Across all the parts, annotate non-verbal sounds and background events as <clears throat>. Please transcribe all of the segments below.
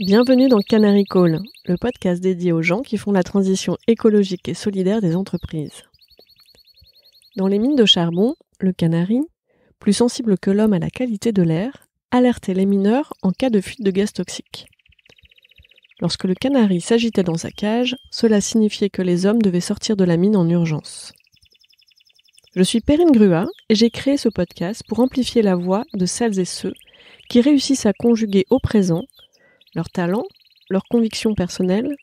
Bienvenue dans Canary Call, le podcast dédié aux gens qui font la transition écologique et solidaire des entreprises. Dans les mines de charbon, le canari, plus sensible que l'homme à la qualité de l'air, alertait les mineurs en cas de fuite de gaz toxique. Lorsque le canari s'agitait dans sa cage, cela signifiait que les hommes devaient sortir de la mine en urgence. Je suis Perrine Grua et j'ai créé ce podcast pour amplifier la voix de celles et ceux qui réussissent à conjuguer au présent leurs talents, leurs convictions personnelles,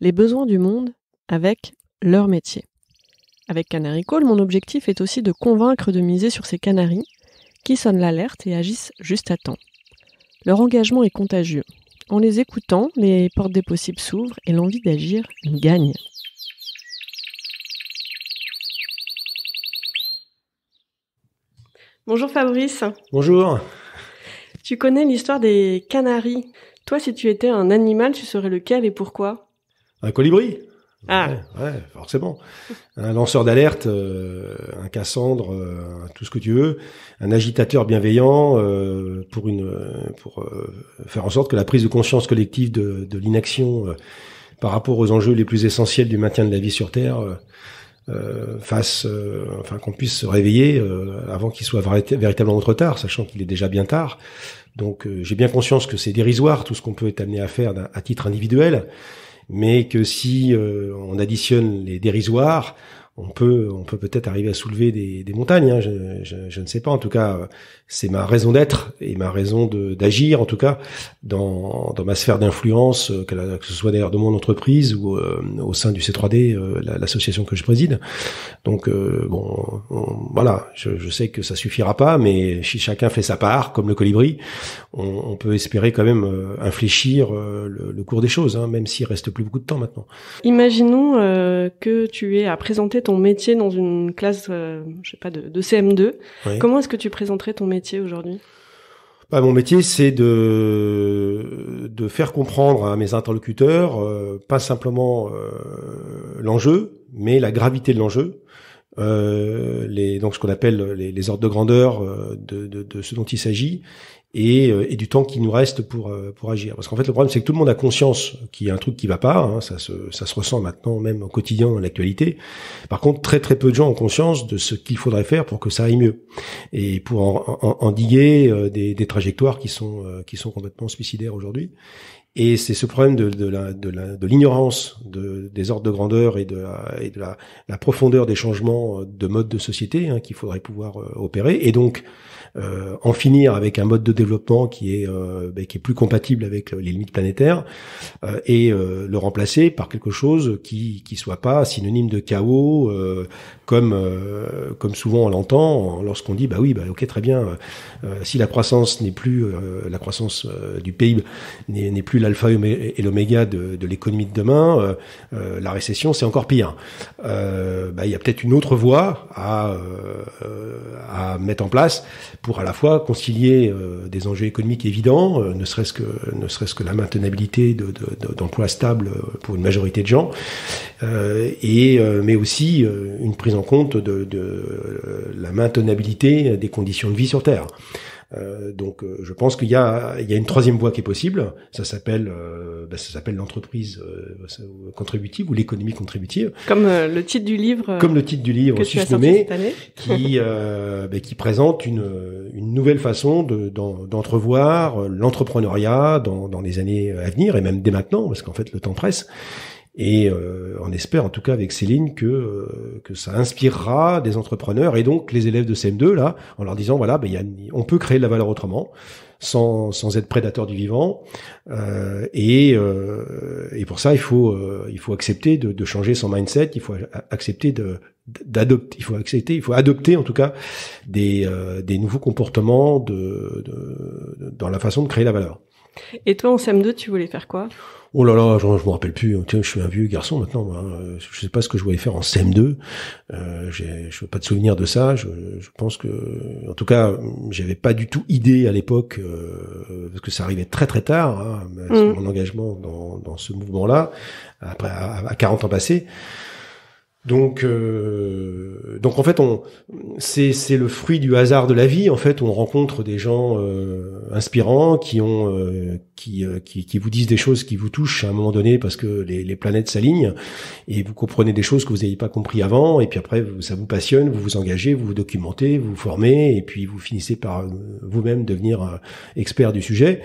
les besoins du monde avec leur métier. Avec Canary Call, mon objectif est aussi de convaincre de miser sur ces canaries qui sonnent l'alerte et agissent juste à temps. Leur engagement est contagieux. En les écoutant, les portes des possibles s'ouvrent et l'envie d'agir gagne. Bonjour Fabrice. Bonjour. Tu connais l'histoire des Canaries. Toi, si tu étais un animal, tu serais lequel et pourquoi Un colibri. Ah. Ouais, forcément. Un lanceur d'alerte, euh, un Cassandre, euh, tout ce que tu veux, un agitateur bienveillant euh, pour une pour faire en sorte que la prise de conscience collective de l'inaction par rapport aux enjeux les plus essentiels du maintien de la vie sur Terre euh, face, euh, enfin qu'on puisse se réveiller euh, avant qu'il soit véritablement trop tard, sachant qu'il est déjà bien tard. Donc j'ai bien conscience que c'est dérisoire tout ce qu'on peut être amené à faire à titre individuel, mais que si on additionne les dérisoires, on peut on peut peut-être arriver à soulever des, montagnes. Hein. je, ne sais pas. En tout cas, c'est ma raison d'être et ma raison d'agir. En tout cas, dans, ma sphère d'influence, euh, que, ce soit d'ailleurs de mon entreprise ou euh, au sein du C3D, euh, l'association que je préside. Donc bon, voilà. Je, je, sais que ça suffira pas, mais si chacun fait sa part, comme le colibri, on, peut espérer quand même infléchir le, cours des choses, hein, même s'il reste plus beaucoup de temps maintenant. Imaginons que tu aies à présenter ton métier dans une classe, euh, je sais pas, de, CM2 Comment est-ce que tu présenterais ton métier aujourd'hui bah, mon métier, c'est de de faire comprendre à mes interlocuteurs euh, pas simplement euh, l'enjeu, mais la gravité de l'enjeu, les, donc ce qu'on appelle les, ordres de grandeur de ce dont il s'agit, et, euh, et, du temps qui nous reste pour euh, pour agir. Parce qu'en fait, le problème, c'est que tout le monde a conscience qu'il y a un truc qui va pas. Hein, ça se ça se ressent maintenant, même au quotidien, dans l'actualité. Par contre, très très peu de gens ont conscience de ce qu'il faudrait faire pour que ça aille mieux et pour en, endiguer euh, des, des, trajectoires qui sont qui sont complètement suicidaires aujourd'hui. Et c'est ce problème de, de, la, de, l'ignorance de de, des ordres de grandeur et de, la, et de la, la profondeur des changements de mode de société hein, qu'il faudrait pouvoir opérer. Et donc euh, en finir avec un mode de développement qui est euh, ben, qui est plus compatible avec les limites planétaires euh, et le remplacer par quelque chose qui qui soit pas synonyme de chaos comme comme souvent on l'entend lorsqu'on dit bah oui bah ok très bien si la croissance n'est plus la croissance du PIB n'est plus l'alpha et l'oméga de, l'économie de demain la récession c'est encore pire bah, il y a peut-être une autre voie à à mettre en place pour à la fois concilier euh, des enjeux économiques évidents, euh, ne serait-ce que, ne serait-ce que la maintenabilité de, d'emplois stables euh, pour une majorité de gens, et, mais aussi une prise en compte de la maintenabilité des conditions de vie sur Terre. Euh, donc, euh, je pense qu'il y a, une troisième voie qui est possible. Ça s'appelle, euh, bah, ça s'appelle l'entreprise contributive ou l'économie contributive. Comme le titre du livre. Comme le titre du livre qui qui présente une nouvelle façon d'entrevoir l'entrepreneuriat dans dans les années à venir et même dès maintenant, parce qu'en fait le temps presse. Et euh, on espère, en tout cas avec Céline, que euh, que ça inspirera des entrepreneurs et donc les élèves de CM2 là, en leur disant voilà, ben y a, on peut créer de la valeur autrement, sans sans être prédateur du vivant. Euh, et euh, et pour ça, il faut euh, il faut accepter de, de, changer son mindset, il faut accepter de d'adopter, il faut accepter, il faut adopter en tout cas des des nouveaux comportements de, de dans la façon de créer la valeur. Et toi, en CM2, tu voulais faire quoi Oh là là, je, je me rappelle plus. Je suis un vieux garçon maintenant. Je hein. Je sais pas ce que je voulais faire en CM2. Euh, je n'ai pas de souvenir de ça. Je, pense que, en tout cas, j'avais pas du tout idée à l'époque euh, parce que ça arrivait très très tard. Hein, mm. Mon engagement dans, ce mouvement-là, après à 40 ans passés. Donc, euh, donc en fait, on, c'est, c'est le fruit du hasard de la vie. En fait, on rencontre des gens euh, inspirants qui ont, euh, qui, qui, vous disent des choses qui vous touchent à un moment donné parce que les, les planètes s'alignent et vous comprenez des choses que vous n'avez pas compris avant. Et puis après, ça vous passionne, vous vous engagez, vous vous documentez, vous vous formez et puis vous finissez par vous-même devenir expert du sujet.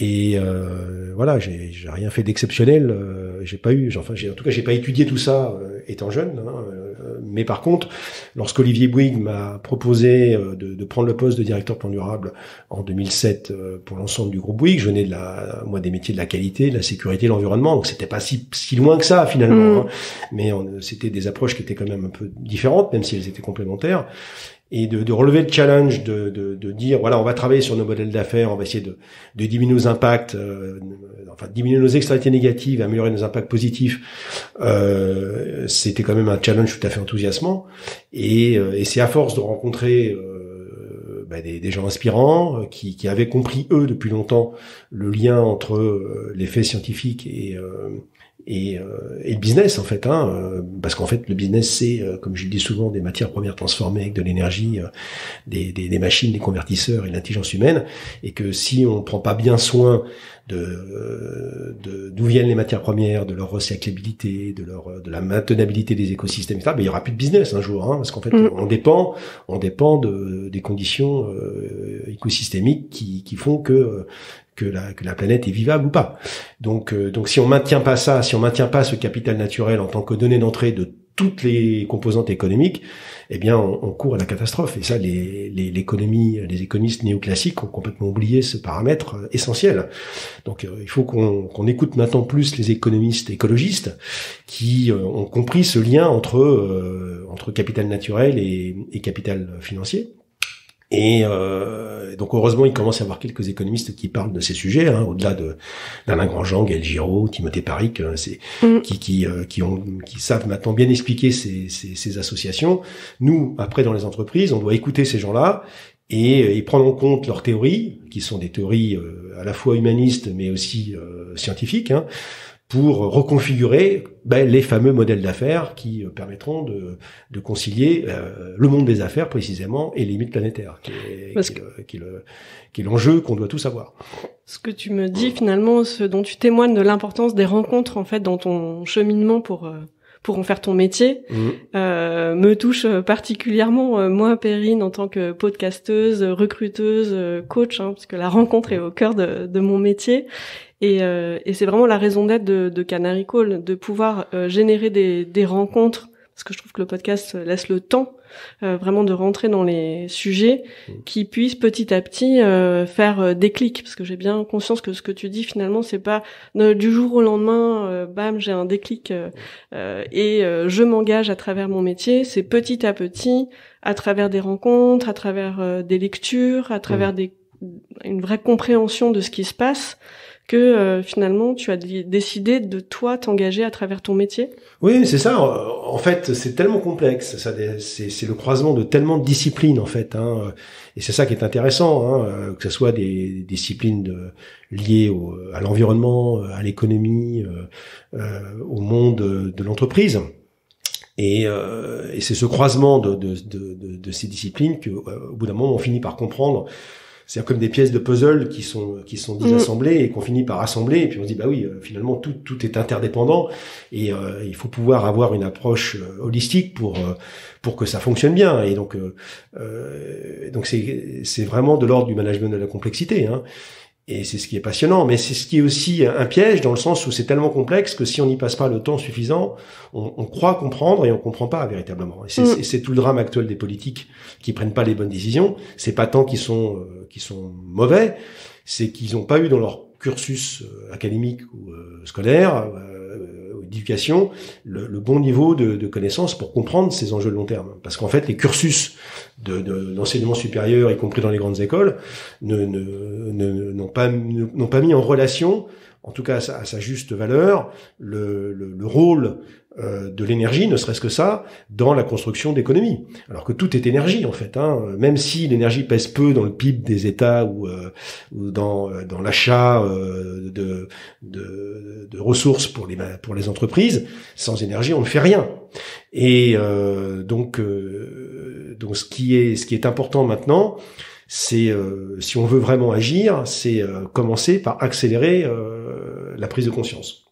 Et euh, voilà, j'ai rien fait d'exceptionnel. Euh, j'ai pas eu, enfin, en tout cas, j'ai pas étudié tout ça euh, étant jeune. Hein, mais par contre, lorsqu'Olivier Bouygues m'a proposé de, prendre le poste de directeur plan durable en 2007 pour l'ensemble du groupe Bouygues, je venais de la, moi des métiers de la qualité, de la sécurité, de l'environnement, donc c'était pas si, si loin que ça finalement. Mmh. Hein. mais c'était des approches qui étaient quand même un peu différentes, même si elles étaient complémentaires et de, relever le challenge, de, de, dire voilà, on va travailler sur nos modèles d'affaires, on va essayer de, diminuer nos impacts, euh, enfin diminuer nos extrémités négatives, améliorer nos impacts positifs. Euh, c'était quand même un challenge tout à fait enthousiasmant. Et, euh, c'est à force de rencontrer bah, des, gens inspirants qui, qui, avaient compris eux depuis longtemps le lien entre les faits scientifiques et et, euh, et, le business en fait, hein, euh, parce qu'en fait le business c'est, euh, comme je le dis souvent, des matières premières transformées avec de l'énergie, des, des, des, machines, des convertisseurs et l'intelligence humaine, et que si on prend pas bien soin de d'où viennent les matières premières, de leur recyclabilité, de leur de la maintenabilité des écosystèmes, etc., ben, il y aura plus de business un jour, hein, parce qu'en fait mm. on dépend on dépend de, des conditions écosystémiques qui, qui font que que la, que la planète est vivable ou pas. Donc, euh, donc si on maintient pas ça, si on maintient pas ce capital naturel en tant que donnée d'entrée de toutes les composantes économiques, eh bien, on, court à la catastrophe. Et ça, les, les, l'économie, les économistes néoclassiques ont complètement oublié ce paramètre euh, essentiel. Donc, euh, il faut qu'on, écoute maintenant plus les économistes écologistes qui ont compris ce lien entre entre capital naturel et, et capital financier. Euh, et donc heureusement, il commence à y avoir quelques économistes qui parlent de ces sujets, hein, au-delà de d'Alain Grandjean, Gaël Giraud, Timothée Paric, euh, c'est mm. qui qui euh, qui, ont, qui savent maintenant bien expliquer ces, associations. Nous, après dans les entreprises, on doit écouter ces gens-là et, et, prendre en compte leurs théories, qui sont des théories à la fois humanistes mais aussi scientifiques, hein pour reconfigurer ben, les fameux modèles d'affaires qui euh, permettront de, concilier euh, le monde des affaires précisément et les limites planétaires, qui est, l'enjeu qu'on doit tous avoir. Ce que tu me dis finalement, ce dont tu témoignes de l'importance des rencontres en fait dans ton cheminement pour euh, pour en faire ton métier, mhm. euh, me touche euh, particulièrement euh, moi, Perrine, en tant que podcasteuse, recruteuse, coach, hein, parce que la rencontre est au cœur de, mon métier. Et, c'est vraiment la raison d'être de, de Canary Call, de pouvoir générer des, des rencontres parce que je trouve que le podcast laisse le temps euh, vraiment de rentrer dans les sujets mm. qui puissent petit à petit euh, faire euh, des clics, parce que j'ai bien conscience que ce que tu dis finalement c'est pas du jour au lendemain, bam j'ai un déclic et je m'engage à travers mon métier, c'est petit à petit, à travers des rencontres, à travers des lectures, à travers mm. une vraie compréhension de ce qui se passe que euh, finalement tu as décidé de toi t'engager à travers ton métier Oui, c'est ça. En fait, c'est tellement complexe. c'est, le croisement de tellement de disciplines en fait, hein. et c'est ça qui est intéressant, hein, que ce soit des disciplines liées à l'environnement, à l'économie, euh, euh, au monde de l'entreprise. Et, c'est ce croisement de, ces disciplines que, au bout d'un moment, on finit par comprendre c'est comme des pièces de puzzle qui sont qui sont mm. désassemblées et qu'on finit par assembler et puis on se dit bah oui euh, finalement tout tout est interdépendant et euh, il faut pouvoir avoir une approche euh, holistique pour pour que ça fonctionne bien et donc donc c'est c'est vraiment de l'ordre du management de la complexité hein. Et c'est ce qui est passionnant, mais c'est ce qui est aussi un piège dans le sens où c'est tellement complexe que si on n'y passe pas le temps suffisant, on, croit comprendre et on comprend pas véritablement. Et mm. c'est tout le drame actuel des politiques qui prennent pas les bonnes décisions. C'est pas tant qu'ils sont euh, qui sont mauvais, c'est qu'ils n'ont pas eu dans leur cursus euh, académique ou euh, scolaire d'éducation, le, bon niveau de, de connaissances pour comprendre ces enjeux de long terme. Parce qu'en fait, les cursus d'enseignement de, d'enseignement supérieur, y compris dans les grandes écoles, n'ont ne, ne, pas, pas mis en relation en tout cas à sa, juste valeur, le, le rôle euh, de l'énergie, ne serait-ce que ça, dans la construction d'économies. Alors que tout est énergie en fait. Hein. Même si l'énergie pèse peu dans le PIB des États ou, euh, euh, dans, l'achat de, ressources pour les, entreprises, sans énergie on ne fait rien. Et donc donc ce qui est ce qui est important maintenant, c'est si on veut vraiment agir, c'est commencer par accélérer la prise de conscience.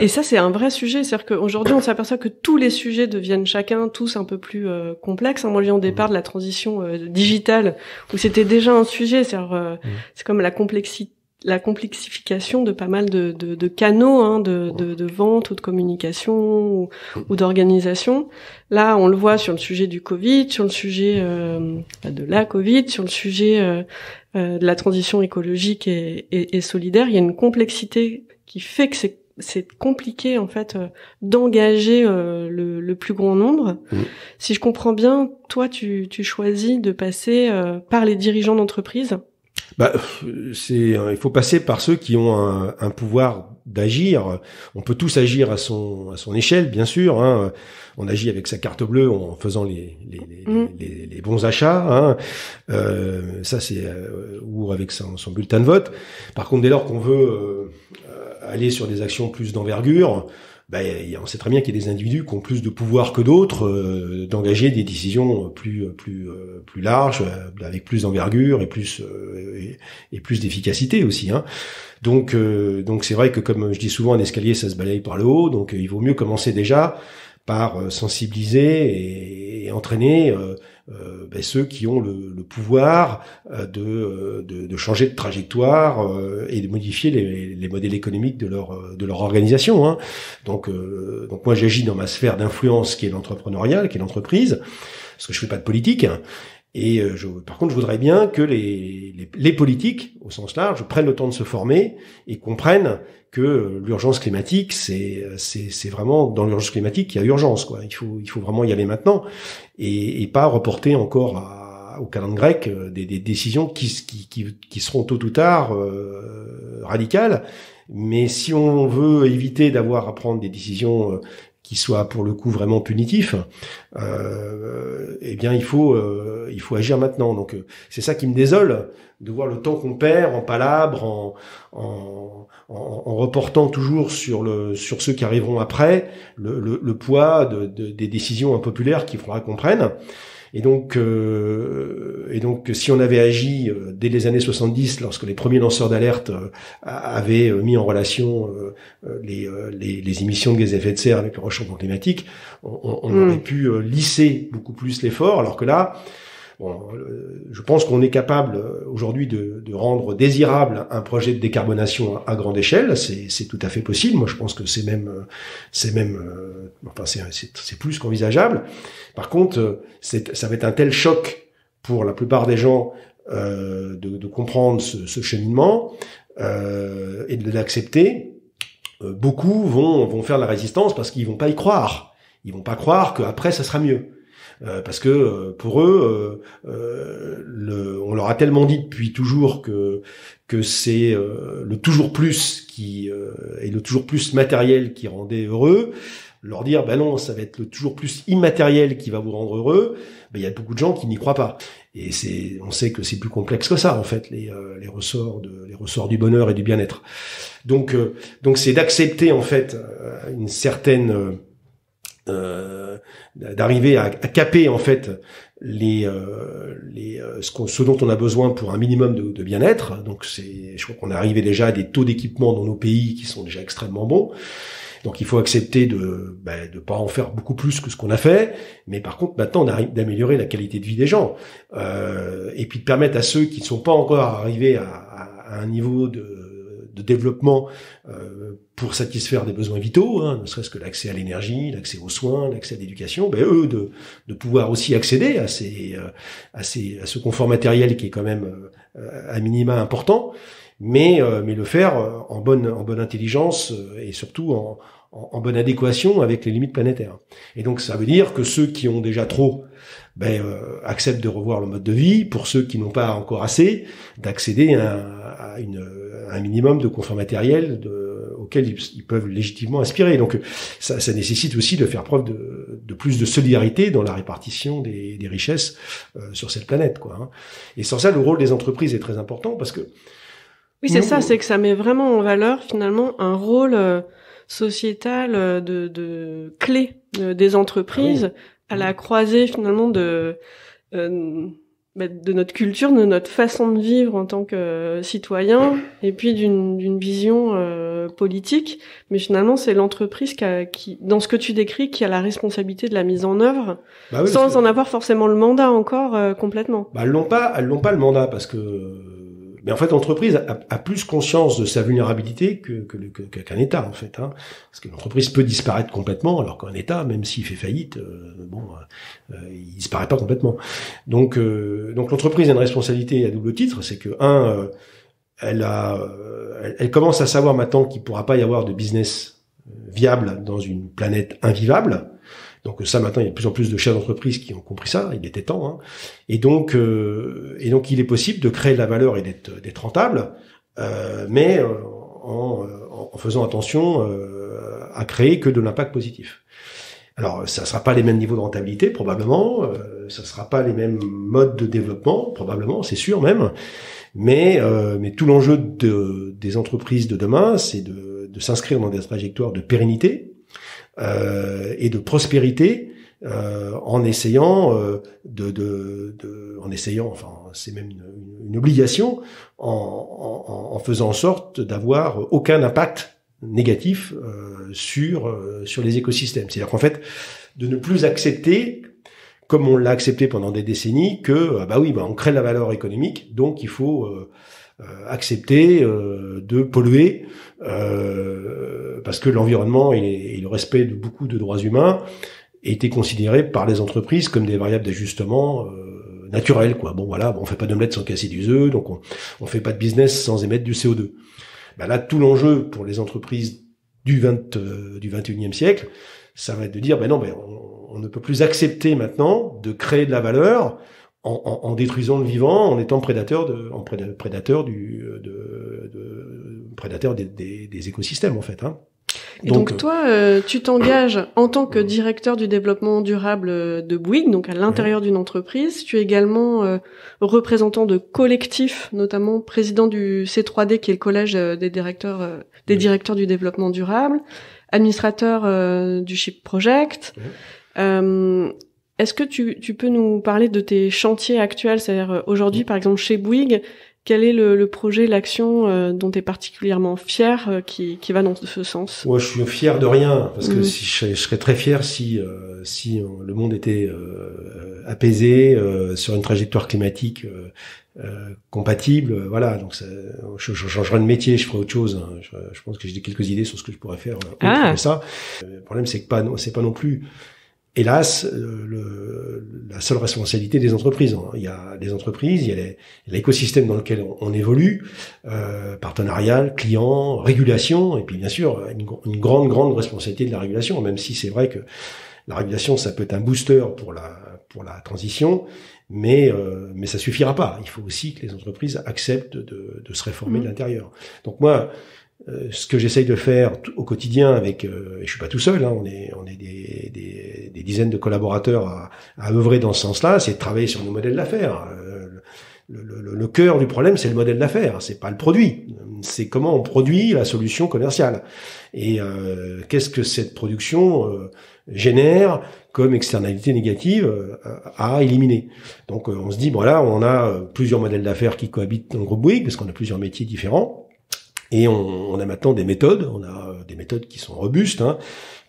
Et ça, c'est un vrai sujet. C'est-à-dire qu'aujourd'hui, on s'aperçoit que tous les sujets deviennent chacun tous un peu plus euh, complexes. Hein. Moi, je viens au départ mmh. de la transition euh, digitale, où c'était déjà un sujet. cest euh, mmh. c'est comme la complexité la complexification de pas mal de, de, de canaux hein, de, de, de, vente ou de communication ou, d'organisation. Là, on le voit sur le sujet du Covid, sur le sujet euh, de la Covid, sur le sujet de la transition écologique et, et, et solidaire. Il y a une complexité qui fait que c'est c'est compliqué en fait euh, d'engager euh, le, plus grand nombre. Mmh. Si je comprends bien, toi tu, choisis de passer euh, par les dirigeants d'entreprise. Bah, c'est il faut passer par ceux qui ont un, pouvoir d'agir. On peut tous agir à son à son échelle, bien sûr. Hein. On agit avec sa carte bleue en faisant les les, mmh. bons achats. Hein. ça c'est ou avec son, bulletin de vote. Par contre, dès lors qu'on veut aller sur des actions plus d'envergure, ben, on sait très bien qu'il y a des individus qui ont plus de pouvoir que d'autres euh, d'engager des décisions plus plus euh, plus larges, euh, avec plus d'envergure et plus et, plus d'efficacité aussi. Hein. Donc donc c'est vrai que comme je dis souvent, un escalier ça se balaye par le haut, donc il vaut mieux commencer déjà par sensibiliser et entraîner euh, ben ceux qui ont le, pouvoir euh, de, euh, de, de, changer de trajectoire et de modifier les, les, modèles économiques de leur, de leur organisation. Hein. Donc, donc moi j'agis dans ma sphère d'influence qui est l'entrepreneuriat, qui est l'entreprise, parce que je fais pas de politique. Hein. Et euh, par contre, je voudrais bien que les, les, politiques, au sens large, prennent le temps de se former et comprennent que euh, l'urgence climatique, euh, c'est c'est vraiment dans l'urgence climatique qu'il y a urgence. Quoi. Il faut il faut vraiment y aller maintenant et, pas reporter encore au calendrier grec des, décisions qui, qui, qui, seront tôt ou tard radicales. Mais si on veut éviter d'avoir à prendre des décisions qui soit pour le coup vraiment punitif, euh, eh bien il faut euh, il faut agir maintenant. Donc euh, c'est ça qui me désole de voir le temps qu'on perd en palabres, en, en, reportant toujours sur le sur ceux qui arriveront après le, le, poids des décisions impopulaires qu'il faudra qu'on prenne. Et donc, euh, et donc, si on avait agi euh, dès les années 70, lorsque les premiers lanceurs d'alerte euh, avaient mis en relation les, émissions de gaz à effet de serre avec le réchauffement climatique, on, hmm. aurait pu lisser beaucoup plus l'effort, alors que là, Bon, euh, je pense qu'on est capable euh, aujourd'hui de, rendre désirable un projet de décarbonation à grande échelle. C'est tout à fait possible. Moi, je pense que c'est même, euh, c'est même, enfin, c'est plus qu'envisageable. Par contre, ça va être un tel choc pour la plupart des gens euh, de, de, comprendre ce, cheminement euh, et de l'accepter. beaucoup vont, vont faire de la résistance parce qu'ils vont pas y croire. Ils vont pas croire qu'après, ça sera mieux. Euh, parce que euh, pour eux, euh, le, on leur a tellement dit depuis toujours que que c'est le toujours plus qui et le toujours plus matériel qui rendait heureux leur dire ben non, ça va être le toujours plus immatériel qui va vous rendre heureux, ben il y a beaucoup de gens qui n'y croient pas. Et c'est on sait que c'est plus complexe que ça en fait les, les ressorts de les ressorts du bonheur et du bien-être. Donc donc c'est d'accepter en fait une certaine euh, d'arriver à, caper en fait les, euh, les euh, ce, ce, dont on a besoin pour un minimum de, de bien-être. Donc c'est, je crois qu'on est arrivé déjà à des taux d'équipement dans nos pays qui sont déjà extrêmement bons. Donc il faut accepter de ne ben, de pas en faire beaucoup plus que ce qu'on a fait, mais par contre maintenant on arrive d'améliorer la qualité de vie des gens euh, et puis de permettre à ceux qui ne sont pas encore arrivés à un niveau de de développement euh, pour satisfaire des besoins vitaux, hein, ne serait-ce que l'accès à l'énergie, l'accès aux soins, l'accès à l'éducation, ben eux de, pouvoir aussi accéder à ces, euh, à ces à ce confort matériel qui est quand même un euh, à minima important, mais mais le faire en bonne en bonne intelligence et surtout en en, en, bonne adéquation avec les limites planétaires. Et donc ça veut dire que ceux qui ont déjà trop ben, euh, acceptent de revoir le mode de vie, pour ceux qui n'ont pas encore assez, d'accéder à, une, un minimum de confort matériel de, auquel ils, peuvent légitimement aspirer. Donc ça, ça, nécessite aussi de faire preuve de, de, plus de solidarité dans la répartition des, des richesses euh, sur cette planète. Quoi, hein. Et sans ça, le rôle des entreprises est très important parce que... Oui, c'est ça, c'est que ça met vraiment en valeur finalement un rôle... Euh, sociétale euh, de, de clé euh, des entreprises ah à la croisée finalement de euh, bah, de notre culture, de notre façon de vivre en tant que citoyen, et puis d'une vision politique. Mais finalement, c'est l'entreprise qui, dans ce que tu décris, qui a la responsabilité de la mise en œuvre, bah sans en avoir forcément le mandat encore complètement. Bah, elles pas, elles n'ont pas le mandat parce que mais en fait, l'entreprise a, plus conscience de sa vulnérabilité que, qu'un État, en fait. Hein. Parce que l'entreprise peut disparaître complètement, alors qu'un État, même s'il fait faillite, euh, bon, euh, euh, il disparaît pas complètement. Donc, donc l'entreprise a une responsabilité à double titre, c'est que un, elle a, elle, commence à savoir maintenant qu'il pourra pas y avoir de business viable dans une planète invivable. Donc ça maintenant, il y a de plus en plus de chefs d'entreprise qui ont compris ça, il était temps. Hein. Et donc euh, et donc il est possible de créer de la valeur et d'être d'être rentable, euh, mais euh, en, faisant attention à créer que de l'impact positif. Alors, ça ne sera pas les mêmes niveaux de rentabilité, probablement. ça ne sera pas les mêmes modes de développement, probablement, c'est sûr même. Mais, mais tout l'enjeu des entreprises de demain, c'est de s'inscrire dans des trajectoires de pérennité, euh, et de prospérité euh, en essayant euh, de, de, de, en essayant, enfin, c'est même une, obligation, en, en, en, faisant en sorte d'avoir aucun impact négatif euh, sur euh, sur les écosystèmes. C'est-à-dire qu'en fait, de ne plus accepter comme on l'a accepté pendant des décennies, que ah bah oui, bah on crée la valeur économique, donc il faut euh, euh, accepter euh, de polluer euh, parce que l'environnement et, le respect de beaucoup de droits humains étaient considérés par les entreprises comme des variables d'ajustement naturelles. Quoi. Bon voilà, on fait pas d'omelette sans casser du œuf, donc on, on fait pas de business sans émettre du CO2. Bah là, tout l'enjeu pour les entreprises du 20, du 21e siècle, ça va être de dire, ben non, ben on, ne peut plus accepter maintenant de créer de la valeur en, détruisant le vivant, en étant prédateur de, en prédateur du, euh, de, de prédateur des, des, écosystèmes en fait. Hein. donc, euh, toi, euh, tu t'engages en tant que directeur du développement durable de Bouygues, donc à l'intérieur d'une entreprise. Tu es également représentant de collectifs, notamment président du C3D, qui est le collège des directeurs des directeurs du développement durable, administrateur du Ship Project. Euh, est-ce que tu, peux nous parler de tes chantiers actuels, c'est-à-dire euh, aujourd'hui par exemple chez Bouygues, quel est le, projet, l'action euh, dont tu es particulièrement fier euh, qui, va dans ce sens Moi, je suis fier de rien parce que mm. si je, serais très fier si si le monde était apaisé sur une trajectoire climatique compatible, voilà. Donc, je, je, changerais de métier, je ferai autre chose. Hein. Je, pense que j'ai quelques idées sur ce que je pourrais faire. Ah. ça. Le problème, c'est que pas, c'est pas non plus hélas, euh, le, la seule responsabilité des entreprises. Hein. Il y a les entreprises, il y a l'écosystème dans lequel on, évolue, euh, partenariat, client, régulation, et puis bien sûr une, grande, grande responsabilité de la régulation, même si c'est vrai que la régulation, ça peut être un booster pour la, pour la transition, mais, euh, mais ça suffira pas. Il faut aussi que les entreprises acceptent de, se réformer de mmh. l'intérieur. Donc moi, euh, ce que j'essaye de faire au quotidien avec, euh, et je suis pas tout seul, hein, on est, des, dizaines de collaborateurs à, œuvrer dans ce sens-là, c'est de travailler sur nos modèles d'affaires. Euh, le, le, cœur du problème, c'est le modèle d'affaires, c'est pas le produit, c'est comment on produit la solution commerciale et qu'est-ce que cette production génère comme externalité négative à éliminer. Donc on se dit, voilà, on a plusieurs modèles d'affaires qui cohabitent dans le groupe Bouygues parce qu'on a plusieurs métiers différents. Et on, a maintenant des méthodes, on a euh, des méthodes qui sont robustes, hein,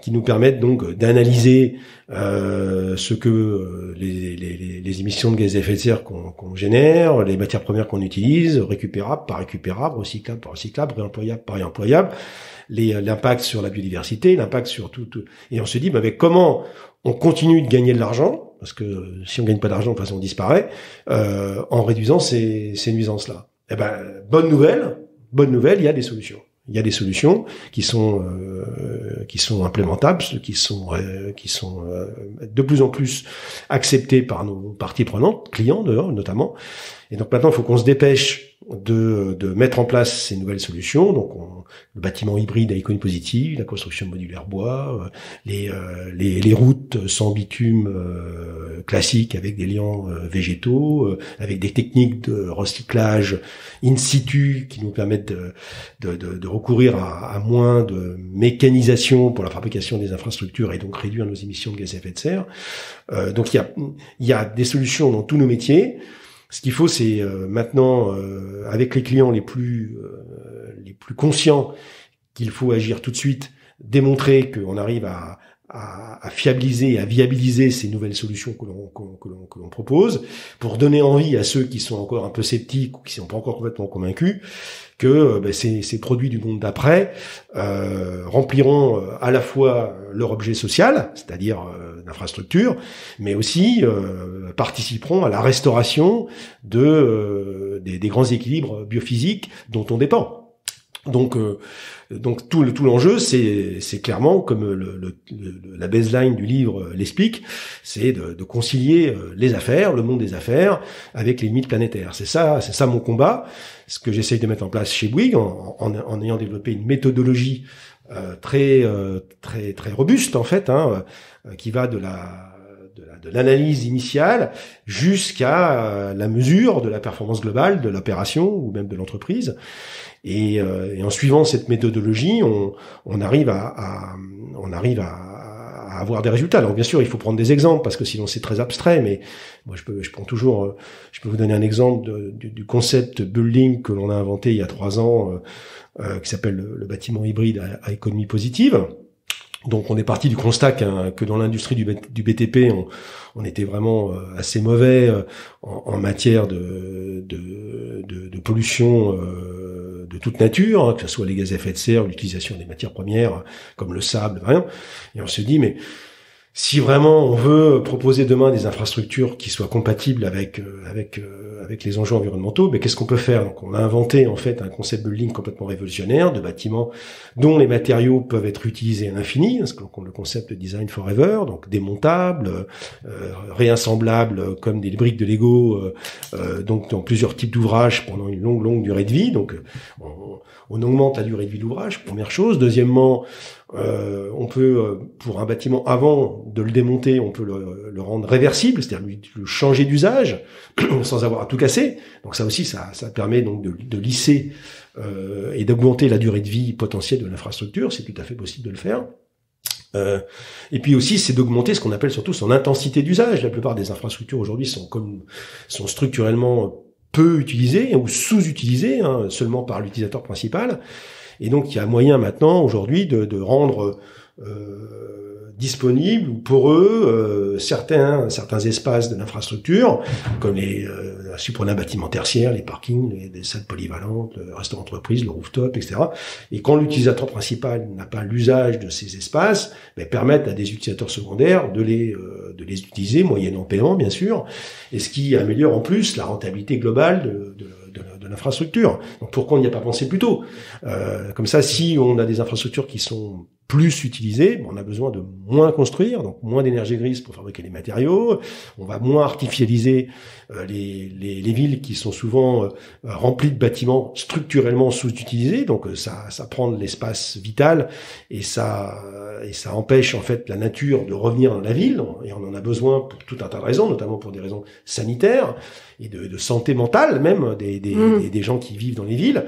qui nous permettent donc euh, d'analyser euh, ce que les, émissions de gaz à effet de serre qu'on génère, les matières premières qu'on utilise, récupérables par récupérables, recyclables pas recyclables, réemployables pas réemployables, l'impact sur la biodiversité, l'impact sur tout, tout, Et on se dit, bah, mais comment on continue de gagner de l'argent, parce que si on gagne pas d'argent, de toute façon, on disparaît, en réduisant ces, ces nuisances-là. Eh ben, bonne nouvelle, bonne nouvelle, il y a des solutions. Il y a des solutions qui sont euh, qui sont implémentables, qui sont euh, qui sont euh, de plus en plus acceptées par nos parties prenantes, clients dehors notamment. Et donc maintenant, il faut qu'on se dépêche de, mettre en place ces nouvelles solutions, donc on, le bâtiment hybride à icône positive, la construction modulaire bois, euh, euh, les, les, routes sans bitume euh, classiques avec des liants euh, végétaux, avec des techniques de recyclage in situ qui nous permettent de, de, recourir à, à, moins de mécanisation pour la fabrication des infrastructures et donc réduire nos émissions de gaz à effet de serre. donc il y a, il y a des solutions dans tous nos métiers. Ce qu'il faut, c'est euh, maintenant, euh, avec les clients les plus, euh, les plus conscients, qu'il faut agir tout de suite, démontrer qu'on arrive à, à, à, fiabiliser et à viabiliser ces nouvelles solutions que l'on que, l'on que propose pour donner envie à ceux qui sont encore un peu sceptiques ou qui sont pas encore complètement convaincus que euh, ben, ces, ces, produits du monde d'après euh, rempliront euh, à la fois leur objet social, c'est-à-dire euh, l'infrastructure, mais aussi participeront à la restauration de des, des grands équilibres biophysiques dont on dépend. Donc, donc tout, tout l'enjeu, c'est clairement, comme le, le, la baseline du livre euh, l'explique, c'est de, de, concilier euh, les affaires, le monde des affaires, avec les limites planétaires. C'est ça, c'est ça mon combat. Ce que j'essaye de mettre en place chez Bouygues, en, en, ayant développé une méthodologie euh, très très très robuste en fait, hein, qui va de la de l'analyse initiale jusqu'à la mesure de la performance globale de l'opération ou même de l'entreprise. Euh, et, en suivant cette méthodologie, on, arrive à, on arrive à, avoir des résultats. Alors bien sûr, il faut prendre des exemples parce que sinon c'est très abstrait. Mais moi, je peux, je prends toujours, euh, je peux vous donner un exemple du, concept building que l'on a inventé il y a trois ans, euh, qui s'appelle le, bâtiment hybride à, économie positive. Donc on est parti du constat que dans l'industrie du, BTP, on, était vraiment assez mauvais en, matière de, de, de, de pollution de toute nature, hein, que ce soit les gaz à effet de serre, l'utilisation des matières premières comme le sable, Et on se dit mais si vraiment on veut proposer demain des infrastructures qui soient compatibles avec euh, avec euh, avec les enjeux environnementaux, mais ben, qu'est-ce qu'on peut faire Donc, on a inventé en fait un concept de building complètement révolutionnaire de bâtiments dont les matériaux peuvent être utilisés à l'infini, hein, qu'on le concept de design forever, donc démontable, euh, comme des briques de Lego, euh, donc dans plusieurs types d'ouvrages pendant une longue longue durée de vie. Donc, on, on augmente la durée de vie de l'ouvrage. Première chose. Deuxièmement, euh, on peut, euh, pour un bâtiment, avant de le démonter, on peut le, rendre réversible, c'est-à-dire lui, changer d'usage <clears throat> sans avoir à tout casser. Donc ça aussi, ça, permet donc de, lisser euh, et d'augmenter la durée de vie potentielle de l'infrastructure. C'est tout à fait possible de le faire. et puis aussi, c'est d'augmenter ce qu'on appelle surtout son intensité d'usage. La plupart des infrastructures aujourd'hui sont comme sont structurellement peu utilisées ou sous-utilisées hein, seulement par l'utilisateur principal. Et donc il y a moyen maintenant aujourd'hui de, de rendre euh, disponibles pour eux euh, certains certains espaces de l'infrastructure comme les euh, bâtiments tertiaires, les parkings, les, salles polyvalentes, le restaurant d'entreprise, le rooftop, etc. Et quand l'utilisateur principal n'a pas l'usage de ces espaces, mais ben, permettent à des utilisateurs secondaires de les euh, de les utiliser moyennant paiement bien sûr, et ce qui améliore en plus la rentabilité globale de, de de, de l'infrastructure. Donc pourquoi on n'y a pas pensé plus tôt euh, Comme ça, si on a des infrastructures qui sont plus utilisées, on a besoin de moins construire, donc moins d'énergie grise pour fabriquer les matériaux, on va moins artificialiser euh, les, les, les villes qui sont souvent euh, remplies de bâtiments structurellement sous-utilisés, donc euh, ça, ça prend de l'espace vital et ça, et ça empêche en fait la nature de revenir dans la ville, et on en a besoin pour tout un tas de raisons, notamment pour des raisons sanitaires et de, santé mentale même des, mm. des, des, gens qui vivent dans les villes.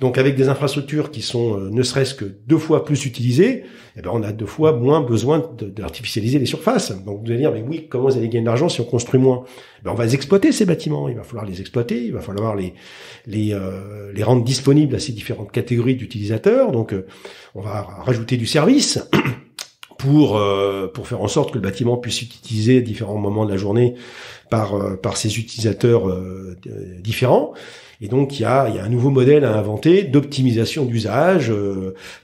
Donc avec des infrastructures qui sont euh, ne serait-ce que deux fois plus utilisées, eh ben on a deux fois moins besoin d'artificialiser les surfaces. Donc vous allez dire, mais oui, comment vous allez gagner de l'argent si on construit moins eh ben On va exploiter ces bâtiments, il va falloir les exploiter, il va falloir les, les, euh, rendre disponibles à ces différentes catégories d'utilisateurs. Donc euh, on va rajouter du service. <clears throat> pour euh, pour faire en sorte que le bâtiment puisse être utilisé à différents moments de la journée par euh, par ses utilisateurs euh, différents. Et donc il y a, il y a un nouveau modèle à inventer d'optimisation d'usage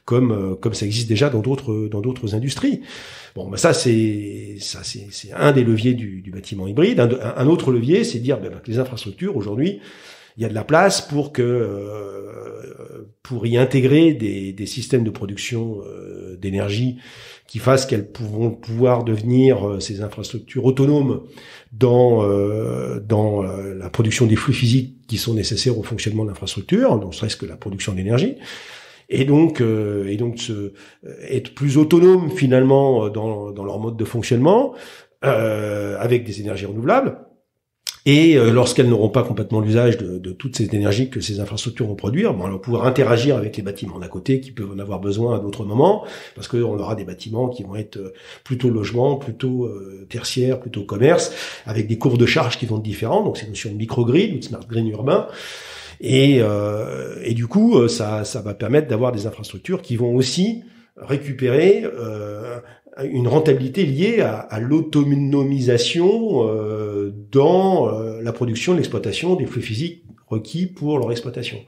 comme comme ça existe déjà dans d'autres dans d'autres industries. Bon, bah ça c'est ça c'est, c'est un des leviers du, du bâtiment hybride. Un, autre levier, c'est dire ben, ben, que les infrastructures aujourd'hui il y a de la place pour que euh, pour y intégrer des, des systèmes de production euh, d'énergie qui fassent qu'elles pourront pouvoir devenir euh, ces infrastructures autonomes dans dans la production des flux physiques qui sont nécessaires au fonctionnement de l'infrastructure, non serait-ce que la production d'énergie. Et donc, et donc se, être plus autonomes finalement dans, dans leur mode de fonctionnement avec des énergies renouvelables et euh, lorsqu'elles n'auront pas complètement l'usage de, de, toutes énergies énergies que ces infrastructures vont produire, bon, elles vont pouvoir interagir avec les bâtiments d'à côté qui peuvent en avoir besoin à d'autres moments, parce qu'on aura des bâtiments qui vont être euh, plutôt logement, plutôt euh, tertiaire, plutôt commerce, avec des courbes de charge qui vont être différentes. Donc c'est une notion de microgrid ou de smart green urbain. Et, euh, et du coup, ça, ça va permettre d'avoir des infrastructures qui vont aussi récupérer une rentabilité liée à, à l'autonomisation dans euh, la production, l'exploitation des flux physiques requis pour leur exploitation.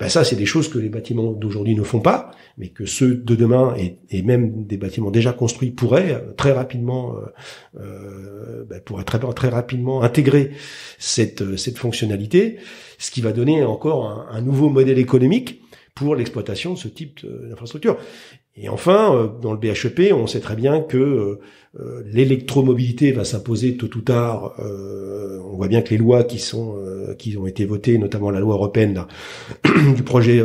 Ben ça, c'est des choses que les bâtiments d'aujourd'hui ne font pas, mais que ceux de demain et, et même des bâtiments déjà construits pourraient très rapidement, euh, euh ben pourraient très, très rapidement intégrer cette, euh, cette fonctionnalité, ce qui va donner encore un, un nouveau modèle économique pour l'exploitation de ce type d'infrastructure. Et enfin, euh, dans le BHEP, on sait très bien que euh, euh, l'électromobilité va s'imposer tôt ou tard. on voit bien que les lois qui sont qui ont été votées, notamment la loi européenne <clears throat> du projet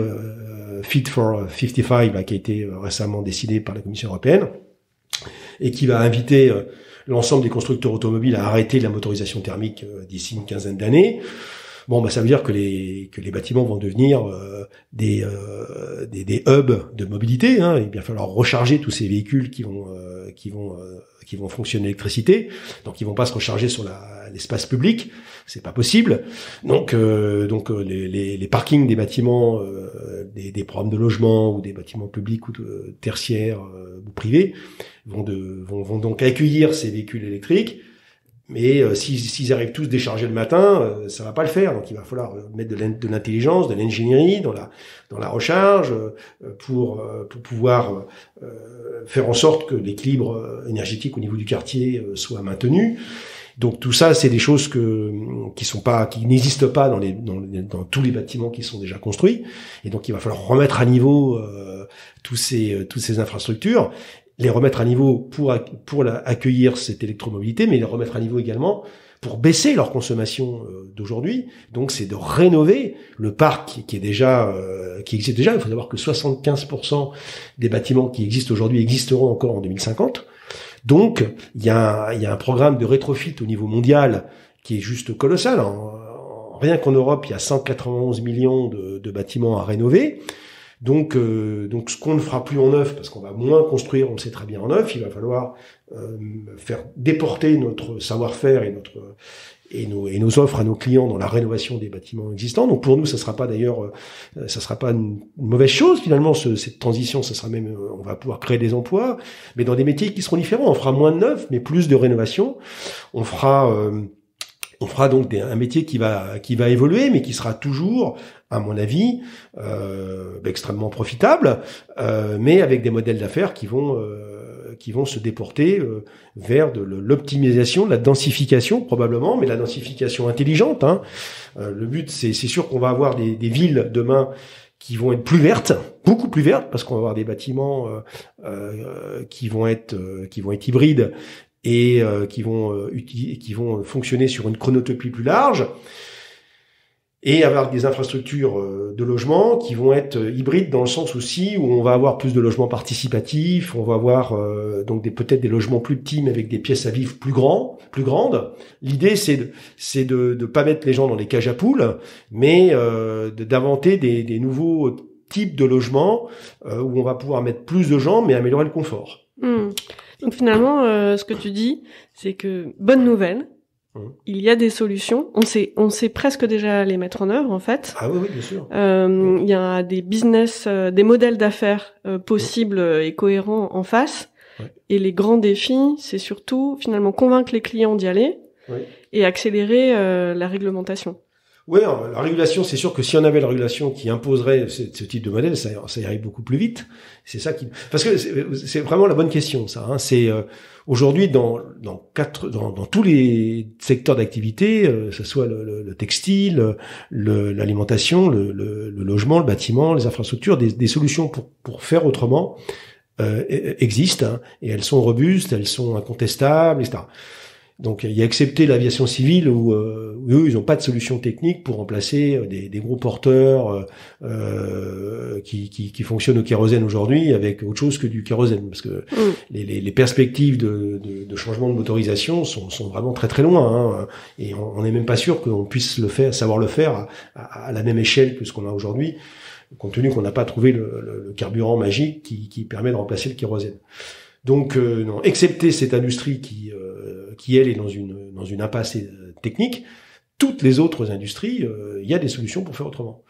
Fit for 55, qui a été récemment décidé par la Commission européenne, et qui va inviter l'ensemble des constructeurs automobiles à arrêter la motorisation thermique d'ici une quinzaine d'années. Bon, bah ça veut dire que les que les bâtiments vont devenir euh, euh, des, des, hubs de mobilité. Hein. Il va falloir recharger tous ces véhicules qui vont euh, qui vont qui vont fonctionner l'électricité. Donc ils vont pas se recharger sur l'espace public, c'est pas possible. Donc donc les, les, les, parkings des bâtiments, des, des, programmes de logement ou des bâtiments publics ou tertiaires ou privés vont de vont, vont donc accueillir ces véhicules électriques mais euh, s'ils arrivent tous déchargés le matin, euh, ça va pas le faire. Donc il va falloir mettre de l'intelligence, de l'ingénierie dans la dans la recharge euh, pour pour pouvoir faire en sorte que l'équilibre énergétique au niveau du quartier soit maintenu. Donc tout ça, c'est des choses que qui sont pas, qui n'existent pas dans les, dans tous les bâtiments qui sont déjà construits. Et donc il va falloir remettre à niveau tous ces toutes ces infrastructures les remettre à niveau pour, pour accueillir cette électromobilité, mais les remettre à niveau également pour baisser leur consommation euh, d'aujourd'hui. Donc c'est de rénover le parc qui est déjà euh, qui existe déjà. Il faut savoir que 75% des bâtiments qui existent aujourd'hui existeront encore en 2050. Donc il y, a un, il y a un programme de rétrofit au niveau mondial qui est juste colossal. rien qu'en Europe, il y a 191 millions de, de bâtiments à rénover. Donc, euh, donc ce qu'on ne fera plus en neuf, parce qu'on va moins construire, on le sait très bien en neuf, il va falloir euh, faire déporter notre savoir-faire et notre et nos, et nos offres à nos clients dans la rénovation des bâtiments existants. Donc pour nous, ça sera pas d'ailleurs, euh, ça sera pas une, mauvaise chose finalement cette transition. Ça sera même, on va pouvoir créer des emplois, mais dans des métiers qui seront différents. On fera moins de neuf, mais plus de rénovation. On fera on fera donc des, un métier qui va qui va évoluer, mais qui sera toujours à mon avis, euh, extrêmement profitable, euh, mais avec des modèles d'affaires qui vont euh, qui vont se déporter vers de l'optimisation, de la densification probablement, mais la densification intelligente. Hein. le but, c'est sûr qu'on va avoir des, des villes demain qui vont être plus vertes, beaucoup plus vertes, parce qu'on va avoir des bâtiments qui vont être qui vont être hybrides et qui vont qui vont fonctionner sur une chronotopie plus large et avoir des infrastructures euh, de logements qui vont être euh, hybrides dans le sens aussi où on va avoir plus de logements participatifs, on va avoir euh, donc des peut-être des logements plus petits mais avec des pièces à vivre plus grands, plus grandes. L'idée c'est de c'est de de pas mettre les gens dans les cages à poules, mais d'inventer des, nouveaux types de logements où on va pouvoir mettre plus de gens mais améliorer le confort. Hmm. Donc finalement, ce que tu dis, c'est que bonne nouvelle, Mmh. il y a des solutions. On sait, on sait presque déjà les mettre en œuvre, en fait. Ah oui, oui bien sûr. Euh, mmh. il y a des business, euh, des modèles d'affaires euh, possibles et cohérents en face. Et les grands défis, c'est surtout finalement convaincre les clients d'y aller et accélérer la réglementation. Oui, la régulation, c'est sûr que si on avait la régulation qui imposerait ce, type de modèle, ça, ça, irait beaucoup plus vite. C'est ça qui, parce que c'est vraiment la bonne question, ça. Hein. C'est euh, aujourd'hui dans dans quatre dans, dans tous les secteurs d'activité, euh, que ce soit le, le, le textile, l'alimentation, le, le, logement, le bâtiment, les infrastructures, des, des solutions pour pour faire autrement euh, e, e, existent hein, et elles sont robustes, elles sont incontestables, etc. Donc il y a accepté l'aviation civile où, euh, eux ils n'ont pas de solution technique pour remplacer euh, des, gros porteurs euh, qui, fonctionnent au kérosène aujourd'hui avec autre chose que du kérosène parce que mm. les, perspectives de, changement de motorisation sont, vraiment très très loin hein. et on n'est même pas sûr qu'on puisse le faire, savoir le faire à, la même échelle que ce qu'on a aujourd'hui compte tenu qu'on n'a pas trouvé le, carburant magique qui permet de remplacer le kérosène. Donc, euh, non, excepté cette industrie qui, euh, qui elle est dans une dans une impasse euh, technique, toutes les autres industries, il y a des solutions pour faire autrement.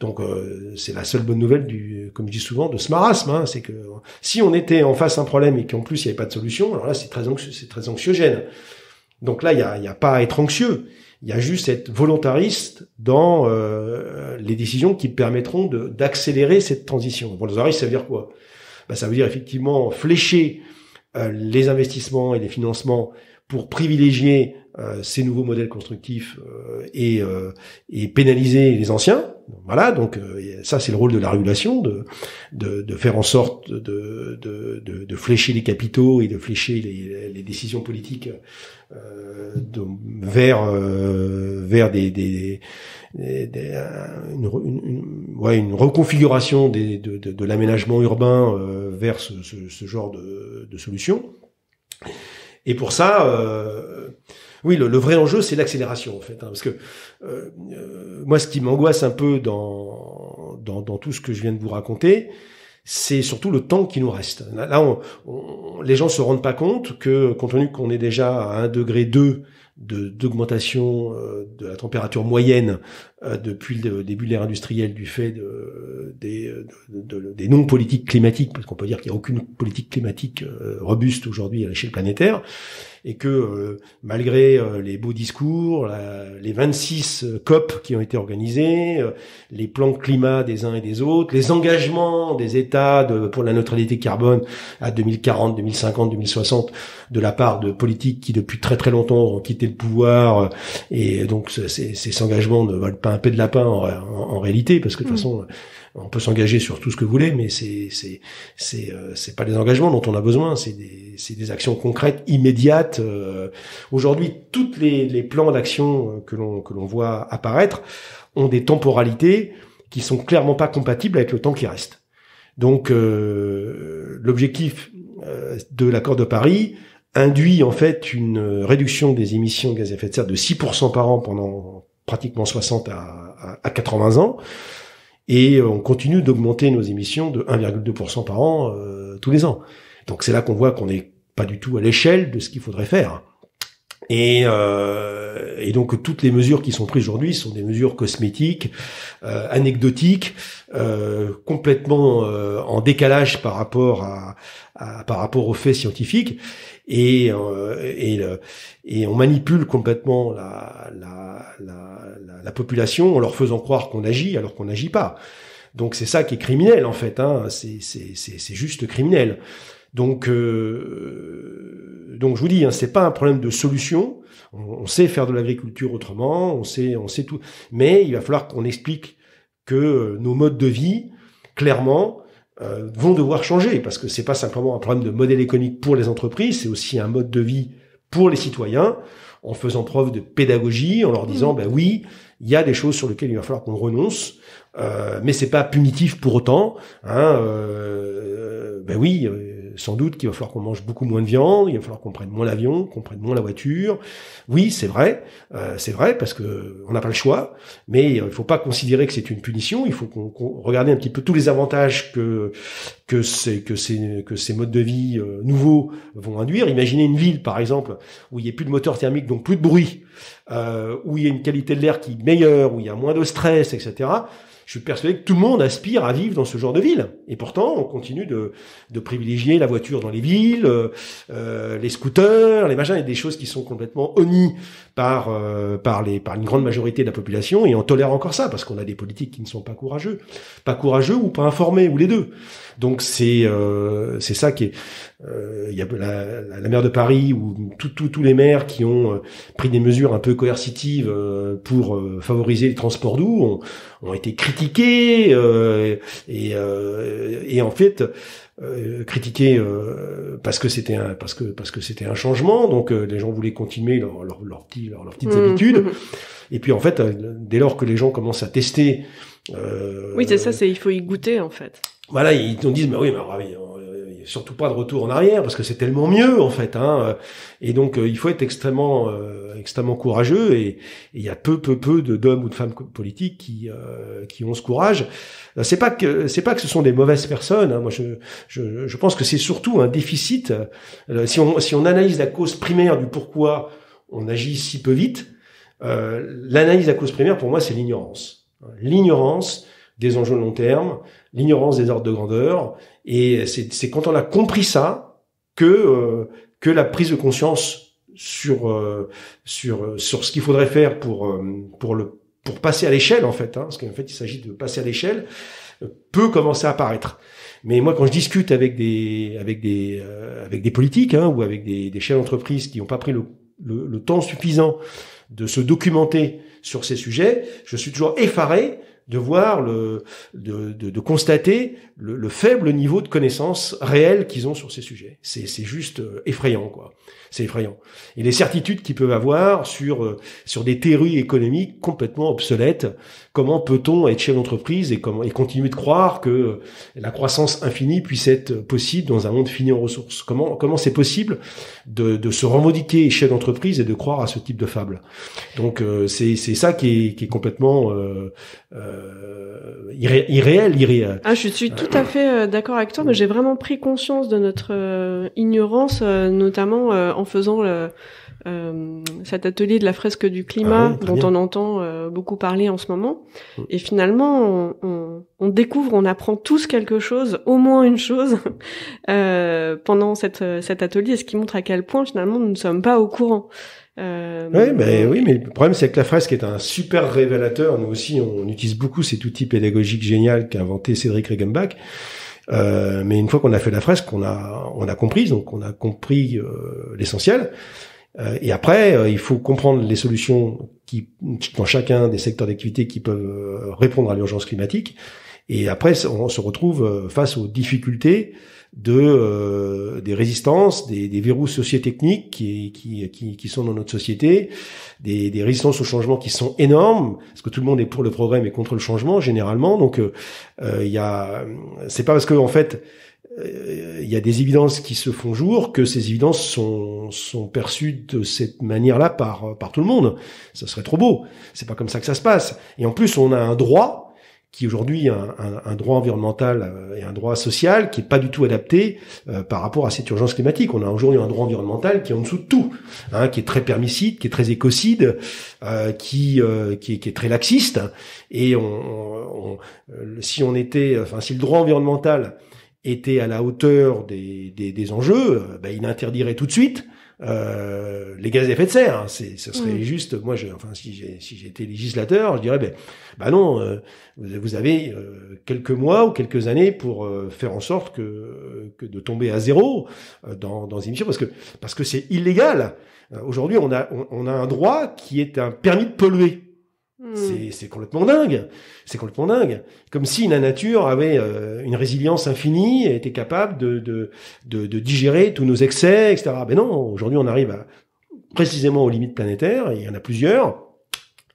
Donc, c'est la seule bonne nouvelle du, comme je dis souvent, de ce marasme. Hein, c'est que si on était en face d'un problème et qu'en plus il n'y avait pas de solution, alors là c'est très c'est très anxiogène. Donc là, il n'y a, a pas à être anxieux. Il y a juste être volontariste dans les décisions qui permettront d'accélérer cette transition. Volontariste, ça veut dire quoi bah, ça veut dire effectivement flécher euh, les investissements et les financements pour privilégier euh, ces nouveaux modèles constructifs euh, euh, et, pénaliser les anciens. Voilà, donc ça c'est le rôle de la régulation, de, de, faire en sorte de, de, de, flécher les capitaux et de flécher les, les décisions politiques vers vers des, une, reconfiguration des, de, l'aménagement urbain vers ce, genre de, de solution. Et pour ça, euh, oui, le, vrai enjeu, c'est l'accélération, en fait. Hein, parce que euh, euh, moi, ce qui m'angoisse un peu dans, tout ce que je viens de vous raconter, c'est surtout le temps qui nous reste. Là, les gens se rendent pas compte que, compte tenu qu'on est déjà à un degré 2 d'augmentation euh, de la température moyenne euh, depuis le début de l'ère industrielle du fait de, des, des non-politiques climatiques, parce qu'on peut dire qu'il n'y a aucune politique climatique euh, robuste aujourd'hui à l'échelle planétaire, et que euh, malgré les beaux discours, les 26 COP qui ont été organisées, les plans climat des uns et des autres, les engagements des États de, pour la neutralité carbone à 2040, 2050, 2060 de la part de politiques qui depuis très très longtemps ont quitté le pouvoir, et donc ces, ces engagements ne valent pas un peu de lapin en, réalité, parce que de toute hmm. façon, on peut s'engager sur tout ce que vous voulez, mais c'est c'est euh, c'est pas des engagements dont on a besoin, c'est des c'est des actions concrètes immédiates. Euh, aujourd'hui, toutes les, les plans d'action euh, que l'on que l'on voit apparaître ont des temporalités qui sont clairement pas compatibles avec le temps qui reste. Donc l'objectif de l'accord de Paris induit en fait une réduction des émissions de gaz à effet de serre de 6% par an pendant pratiquement 60 à, 80 ans. Et euh, on continue d'augmenter nos émissions de 1,2% par an euh, tous les ans. Donc c'est là qu'on voit qu'on n'est pas du tout à l'échelle de ce qu'il faudrait faire. Euh, et, donc toutes les mesures qui sont prises aujourd'hui sont des mesures cosmétiques, euh, anecdotiques, complètement en décalage par rapport à, à, par rapport aux faits scientifiques et euh, et, et on manipule complètement la, la, la, la population en leur faisant croire qu'on agit alors qu'on n'agit pas. Donc c'est ça qui est criminel en fait. Hein. C'est c'est juste criminel. Donc euh, donc je vous dis, hein, c'est pas un problème de solution. On, on sait faire de l'agriculture autrement, on sait on sait tout, mais il va falloir qu'on explique que nos modes de vie clairement euh, vont devoir changer parce que c'est pas simplement un problème de modèle économique pour les entreprises, c'est aussi un mode de vie pour les citoyens en faisant preuve de pédagogie, en leur disant mm. ben oui, il y a des choses sur lesquelles il va falloir qu'on renonce, euh, mais c'est pas punitif pour autant. Hein, euh, ben oui, euh, sans doute qu'il va falloir qu'on mange beaucoup moins de viande, il va falloir qu'on prenne moins l'avion, qu'on prenne moins la voiture. Oui, c'est vrai, euh, c'est vrai parce que on n'a pas le choix, mais il faut pas considérer que c'est une punition. Il faut qu'on regarde un petit peu tous les avantages que que ces que que ces modes de vie euh, nouveaux vont induire. Imaginez une ville par exemple où il n'y a plus de moteur thermique, donc plus de bruit, euh, où il y a une qualité de l'air qui est meilleure, où il y a moins de stress, etc. Je suis persuadé que tout le monde aspire à vivre dans ce genre de ville. Et pourtant, on continue de, de privilégier la voiture dans les villes, euh, euh, les scooters, les machins, et des choses qui sont complètement honnies par euh, par les par une grande majorité de la population. Et on tolère encore ça parce qu'on a des politiques qui ne sont pas courageux, pas courageux ou pas informés ou les deux. Donc c'est c'est ça qui est. Il y a la, la, maire de Paris ou tous les maires qui ont pris des mesures un peu coercitives pour favoriser les transports doux ont, ont été critiqués critiquer euh, euh, et, en fait euh, critiquer parce que c'était un parce que parce que c'était un changement donc les gens voulaient continuer leurs leur, petit, leur, petites mm. habitudes <laughs> et puis en fait dès lors que les gens commencent à tester oui c'est ça c'est il faut y goûter en fait voilà ils, on disent mais oui mais ah surtout pas de retour en arrière parce que c'est tellement mieux en fait. Hein, euh, et donc euh, il faut être extrêmement euh, extrêmement courageux et il y a peu peu peu d'hommes ou de femmes politiques qui qui ont ce courage. C'est pas que c'est pas que ce sont des mauvaises personnes. Hein, moi je, pense que c'est surtout un déficit. Si on analyse la cause primaire du pourquoi on agit si peu vite, l'analyse de la cause primaire pour moi c'est l'ignorance. L'ignorance des enjeux long terme, l'ignorance des ordres de grandeur. Et c'est quand on a compris ça que euh, que la prise de conscience sur euh, sur sur ce qu'il faudrait faire pour euh, pour le pour passer à l'échelle en fait, hein, parce qu'en fait il s'agit de passer à l'échelle, peut commencer à apparaître. Mais moi, quand je discute avec des avec des avec des politiques hein, ou avec des, chefs d'entreprise qui n'ont pas pris le, le, temps suffisant de se documenter sur ces sujets, je suis toujours effaré de voir le, de, de, de constater le, faible niveau de connaissances réelles qu'ils ont sur ces sujets. C'est, c'est juste euh, effrayant, quoi. C'est effrayant. Et les certitudes qu'ils peuvent avoir sur, euh, sur des théories économiques complètement obsolètes. Comment peut-on être chef d'entreprise et comment, et continuer de croire que la croissance infinie puisse être possible dans un monde fini en ressources? Comment, comment c'est possible de, de se revendiquer chef d'entreprise et de croire à ce type de fable? Donc, euh, c'est, c'est ça qui est, qui est complètement, euh, irréel, irréel. Ah, je suis tout à fait euh, d'accord avec toi, mais j'ai vraiment pris conscience de notre euh, ignorance, notamment en faisant cet atelier de la fresque du climat ah dont on entend beaucoup parler en ce moment. Mm. Et finalement, on, découvre, on apprend tous quelque chose, au moins une chose, <laughs> pendant cette, cet atelier, ce qui montre à quel point finalement nous ne sommes pas au courant. Euh, oui, mais, oui, mais le problème, c'est que la fresque est un super révélateur. Nous aussi, on, utilise beaucoup cet outil pédagogique génial qu'a inventé Cédric Regenbach. Euh, mais une fois qu'on a fait la fresque, on a, on a compris, donc on a compris euh, l'essentiel. Euh, et après, il faut comprendre les solutions qui, dans chacun des secteurs d'activité qui peuvent répondre à l'urgence climatique. Et après, on se retrouve face aux difficultés de euh, des résistances, des, des verrous sociotechniques qui, qui, qui, sont dans notre société, des, résistances au changement qui sont énormes, parce que tout le monde est pour le progrès et contre le changement généralement. Donc euh, euh, il y a, c'est pas parce que en fait il y a des évidences qui se font jour, que ces évidences sont, sont perçues de cette manière-là par, par tout le monde. Ça serait trop beau. C'est pas comme ça que ça se passe. Et en plus, on a un droit, qui aujourd'hui a un, un, un, droit environnemental euh, et un droit social qui est pas du tout adapté euh, par rapport à cette urgence climatique. On a aujourd'hui un droit environnemental qui est en dessous de tout, hein, qui est très permisside, qui est très écocide, euh, qui, qui, est, qui, est, très laxiste. Et on, si on était, enfin si le droit environnemental était à la hauteur des, des, des enjeux, ben, il interdirait tout de suite euh, les gaz à effet de serre. Hein, c'est, ce serait mm. juste, moi, je, enfin, si, si j'étais législateur, je dirais, ben, ben non, euh, vous avez euh, quelques mois ou quelques années pour faire en sorte que, que de tomber à zéro dans, dans une parce que parce que c'est illégal. Aujourd'hui, on a on a un droit qui est un permis de polluer. Hmm. C'est complètement dingue. C'est complètement dingue. Comme si la nature avait euh, une résilience infinie et était capable de, de, de, de digérer tous nos excès, etc. Ben non, aujourd'hui on arrive à, précisément aux limites planétaires, il y en a plusieurs,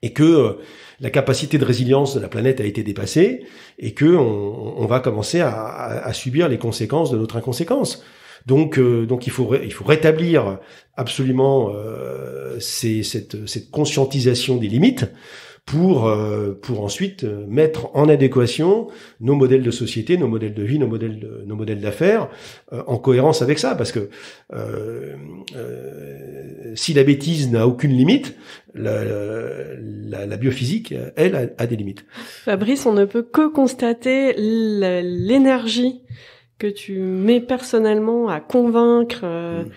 et que euh, la capacité de résilience de la planète a été dépassée, et que on, on va commencer à, à, subir les conséquences de notre inconséquence. Donc, euh, donc il faut il faut rétablir absolument euh, cette, cette conscientisation des limites pour euh, pour ensuite euh, mettre en adéquation nos modèles de société, nos modèles de vie, nos modèles nos modèles d'affaires euh, en cohérence avec ça parce que euh, si la bêtise n'a aucune limite, la, la, la, biophysique, elle, a, des limites. Fabrice, on ne peut que constater l'énergie que tu mets personnellement à convaincre, mm.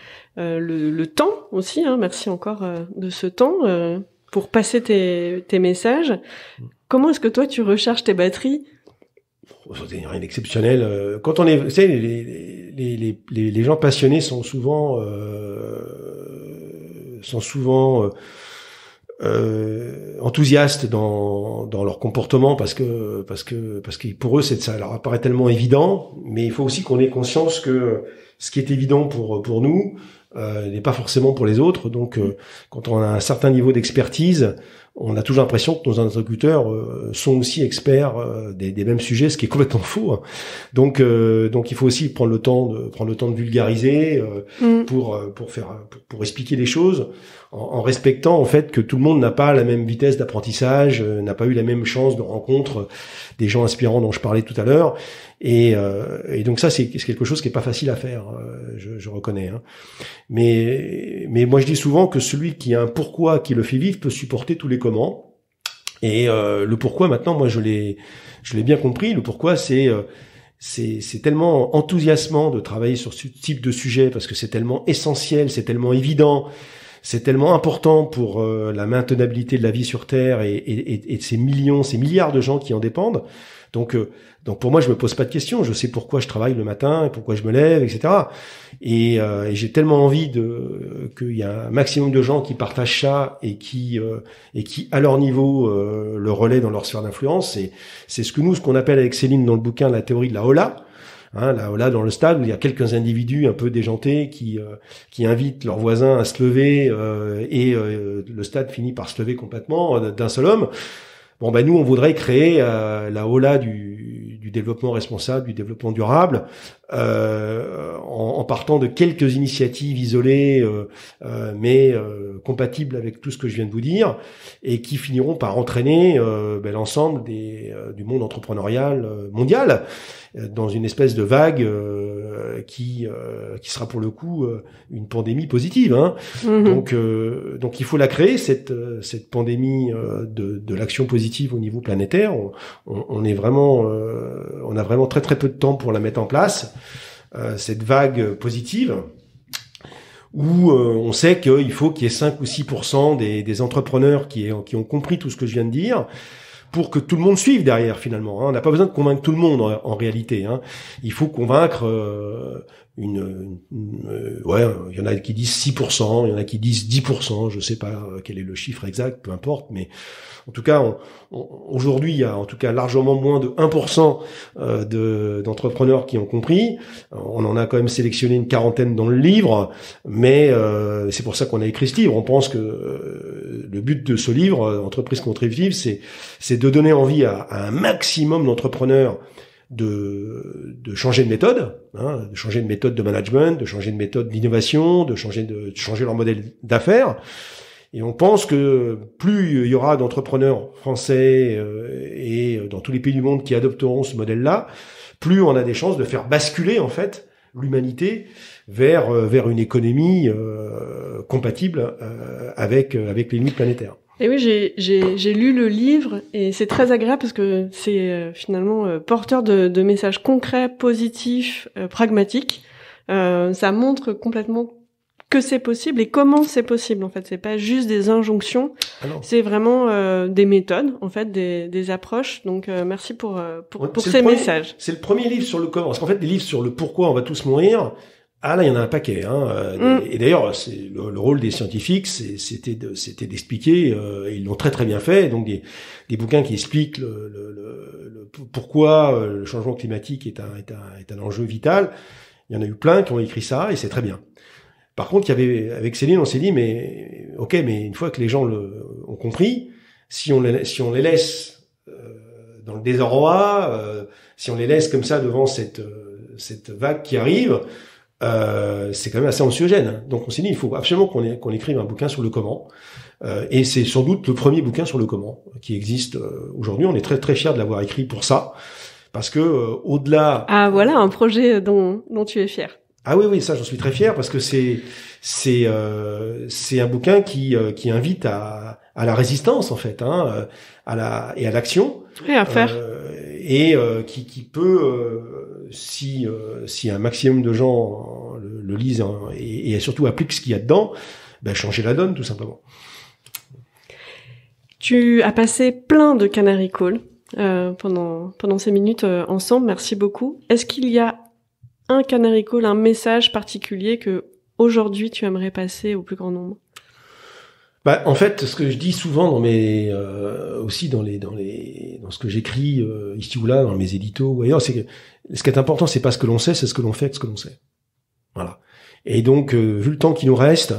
le, le, temps aussi. Hein, merci encore de ce temps pour passer tes, messages. Comment est-ce que toi tu recharges tes batteries oh, c'est rien d'exceptionnel. Euh, quand on est, les, gens passionnés sont souvent euh, sont souvent euh, enthousiastes dans, dans leur comportement parce que parce que parce que pour eux c'est ça leur apparaît tellement évident, mais il faut aussi qu'on ait conscience que ce qui est évident pour pour nous, euh, n'est pas forcément pour les autres. Donc, euh, quand on a un certain niveau d'expertise, on a toujours l'impression que nos interlocuteurs euh, sont aussi experts euh, des, mêmes sujets, ce qui est complètement faux. Hein. Donc, donc, il faut aussi prendre le temps de prendre le temps de vulgariser mm. pour pour faire pour, expliquer les choses en, respectant en fait que tout le monde n'a pas la même vitesse d'apprentissage, euh, n'a pas eu la même chance de rencontre des gens inspirants dont je parlais tout à l'heure. Et, euh, donc ça, c'est quelque chose qui est pas facile à faire, euh, je, je, reconnais. Hein. Mais, mais moi, je dis souvent que celui qui a un pourquoi qui le fait vivre peut supporter tous les comment. Et le pourquoi, maintenant, moi, je l'ai, je l'ai bien compris. Le pourquoi, c'est c'est tellement enthousiasmant de travailler sur ce type de sujet parce que c'est tellement essentiel, c'est tellement évident, c'est tellement important pour euh, la maintenabilité de la vie sur Terre et, de et, ces millions, ces milliards de gens qui en dépendent. Donc, euh, donc pour moi, je me pose pas de questions. Je sais pourquoi je travaille le matin et pourquoi je me lève, etc. Euh, et, j'ai tellement envie de qu'il y a un maximum de gens qui partagent ça et qui et qui à leur niveau le relaient dans leur sphère d'influence. Et c'est ce que nous, ce qu'on appelle avec Céline dans le bouquin la théorie de la hola Hein, là, là, dans le stade, il y a quelques individus un peu déjantés qui euh, qui invitent leurs voisins à se lever euh, et euh, le stade finit par se lever complètement d'un seul homme. Bon ben nous, on voudrait créer la hola du du développement responsable, du développement durable, euh, en, partant de quelques initiatives isolées, euh, euh, mais compatibles avec tout ce que je viens de vous dire, et qui finiront par entraîner ben, l'ensemble des, du monde entrepreneurial mondial dans une espèce de vague qui euh, qui sera pour le coup euh, une pandémie positive. Hein. Mhm. Donc euh, donc il faut la créer cette cette pandémie de, de l'action positive au niveau planétaire. On, on, est vraiment on a vraiment très très peu de temps pour la mettre en place cette vague positive où on sait qu'il faut qu'il y ait 5 ou 6 des, des entrepreneurs qui, qui ont compris tout ce que je viens de dire, pour que tout le monde suive derrière finalement. Hein. On n'a pas besoin de convaincre tout le monde en, réalité. Hein. Il faut convaincre euh, une, euh, ouais, il y en a qui disent 6%, il y en a qui disent 10%, je sais pas euh, quel est le chiffre exact, peu importe, mais en tout cas, aujourd'hui, il y a en tout cas largement moins de 1% d'entrepreneurs qui ont compris. On en a quand même sélectionné une quarantaine dans le livre, mais c'est pour ça qu'on a écrit ce livre. On pense que le but de ce livre, euh, Entreprise contributive, c'est c'est de donner envie à, un maximum d'entrepreneurs de, de changer de méthode, hein, de changer de méthode de management, de changer de méthode d'innovation, de changer de, changer leur modèle d'affaires. Et on pense que plus il y aura d'entrepreneurs français euh, et euh, dans tous les pays du monde qui adopteront ce modèle-là, plus on a des chances de faire basculer en fait l'humanité vers euh, vers une économie euh, compatible euh, avec avec les limites planétaires. Et oui, j'ai lu le livre et c'est très agréable parce que c'est finalement porteur de, de, messages concrets, positifs, pragmatiques. Euh, ça montre complètement que c'est possible et comment c'est possible en fait c'est pas juste des injonctions ah c'est vraiment des méthodes en fait des, des approches donc merci pour pour, pour ces messages c'est le premier livre sur le comment parce qu'en fait les livres sur le pourquoi on va tous mourir ah là, il y en a un paquet. Hein. Euh, mm. Et d'ailleurs, c'est le, rôle des scientifiques, c'était d'expliquer. Euh, et ils l'ont très très bien fait. Donc des, bouquins qui expliquent pourquoi euh, le changement climatique est un, est, un, enjeu vital. Il y en a eu plein qui ont écrit ça et c'est très bien. Par contre, il y avait avec Céline, on s'est dit mais ok, mais une fois que les gens le, ont compris, si on les, si on les laisse dans le désarroi, si on les laisse comme ça devant cette cette vague qui arrive, euh, c'est quand même assez anxiogène. Donc on s'est dit, il faut absolument qu'on écrive un bouquin sur le comment. Euh, et c'est sans doute le premier bouquin sur le comment qui existe euh, aujourd'hui. On est très très fiers de l'avoir écrit pour ça, parce que au-delà... Ah voilà, un projet dont, dont tu es fier. Ah oui, oui, ça j'en suis très fier, parce que c'est c'est c'est un bouquin qui, qui invite à, à la résistance, en fait, hein, à la, et à l'action. Et à faire. et qui, qui peut si, euh, si un maximum de gens euh, le, lisent hein, et, surtout appliquent ce qu'il y a dedans, ben changer la donne tout simplement. Tu as passé plein de Canary Call euh, pendant, pendant ces minutes ensemble. Merci beaucoup. Est-ce qu'il y a un Canary Call, un message particulier que aujourd'hui tu aimerais passer au plus grand nombre bah, en fait, ce que je dis souvent dans mes, euh, aussi dans les, dans les, dans ce que j'écris euh, ici ou là, dans mes éditos ou ailleurs, c'est que ce qui est important, c'est pas ce que l'on sait, c'est ce que l'on fait, avec ce que l'on sait. Voilà. Et donc, euh, vu le temps qui nous reste,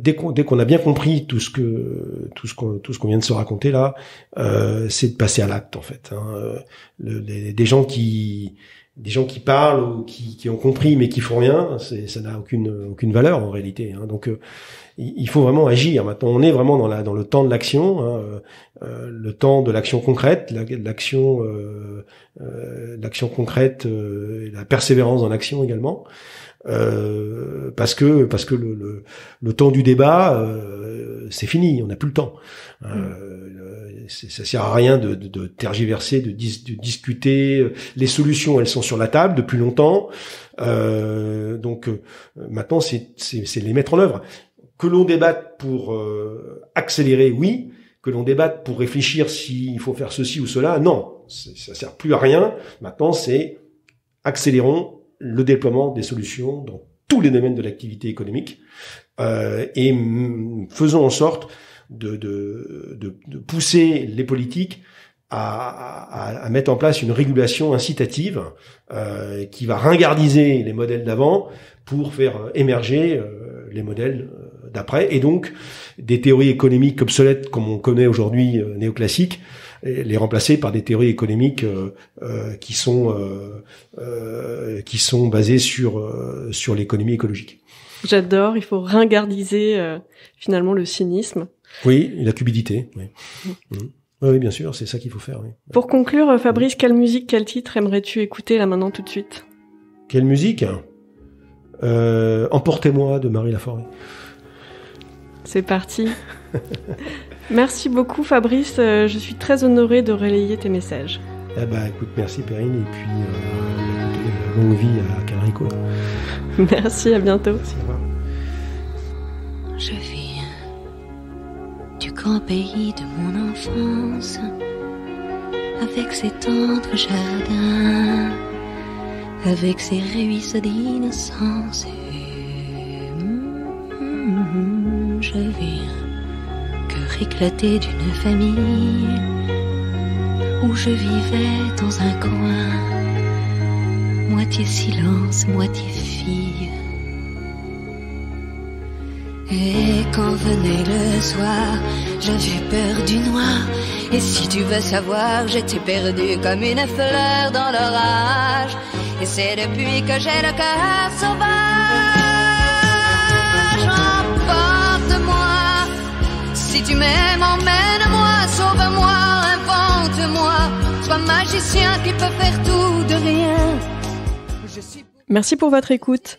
dès qu'on dès qu'on a bien compris tout ce que tout ce qu'on tout ce qu'on vient de se raconter là, c'est de passer à l'acte en fait. Hein. des gens qui des gens qui parlent ou qui, qui ont compris mais qui font rien, ça n'a aucune aucune valeur en réalité. Hein. Donc euh, il faut vraiment agir. Maintenant, on est vraiment dans la dans le temps de l'action, hein, euh, le temps de l'action concrète, l'action euh, l'action concrète, la persévérance dans l'action également. Euh, parce que parce que le, le, le temps du débat euh, c'est fini, on n'a plus le temps. Euh, hmm. euh ça sert à rien de, de, tergiverser, de, de, discuter. Les solutions, elles sont sur la table depuis longtemps. donc maintenant, c'est les mettre en œuvre. Que l'on débatte pour accélérer, oui. Que l'on débatte pour réfléchir s'il faut faire ceci ou cela, non. Ça sert plus à rien. Maintenant, c'est accélérons, le déploiement des solutions dans tous les domaines de l'activité économique euh, et faisons en sorte de, de, pousser les politiques à, à, mettre en place une régulation incitative euh, qui va ringardiser les modèles d'avant pour faire euh, émerger les modèles d'après et donc des théories économiques obsolètes comme on connaît aujourd'hui néoclassiques les remplacer par des théories économiques euh, euh, qui sont euh, qui sont basées sur sur l'économie écologique. J'adore. Il faut ringardiser finalement le cynisme. Oui, la cupidité. Mm. Oui. bien sûr, c'est ça qu'il faut faire. Pour conclure, Fabrice, quelle musique, quel titre aimerais-tu écouter là maintenant tout de suite Quelle musique Emportez-moi de Marie Laforêt. C'est parti. <laughs> Merci beaucoup Fabrice, euh, je suis très honorée de relayer tes messages. Eh ben, écoute, merci Perrine et puis euh, euh vie à Canarico. <laughs> Merci, à bientôt. Merci, Je vis du grand pays de mon enfance avec ses tendres jardins, avec ses ruisseaux d'innocence. Mm, mm, mm, je vis d'une famille où je vivais dans un coin, moitié silence, moitié fille. Et quand venait le soir, j'avais peur du noir. Et si tu veux savoir, j'étais perdue comme une fleur dans l'orage. Et c'est depuis que j'ai le cœur sauvage. Merci pour votre écoute.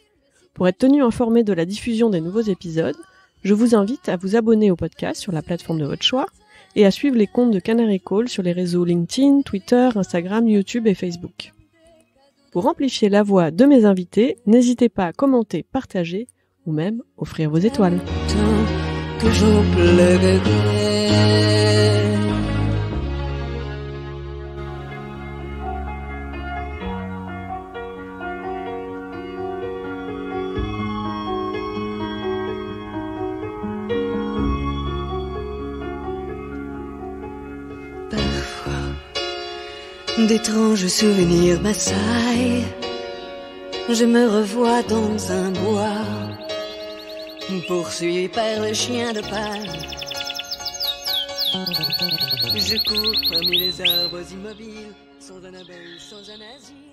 Pour être tenu informé de la diffusion des nouveaux épisodes, je vous invite à vous abonner au podcast sur la plateforme de votre choix et à suivre les comptes de Canary Call sur les réseaux LinkedIn, Twitter, Instagram, YouTube et Facebook. Pour amplifier la voix de mes invités, n'hésitez pas à commenter, partager ou même offrir vos étoiles. d'étranges souvenirs m'assaillent. Je me revois dans un bois, poursuivi par le chien de paille. Je cours parmi les arbres immobiles, sans un abeille, sans un asile.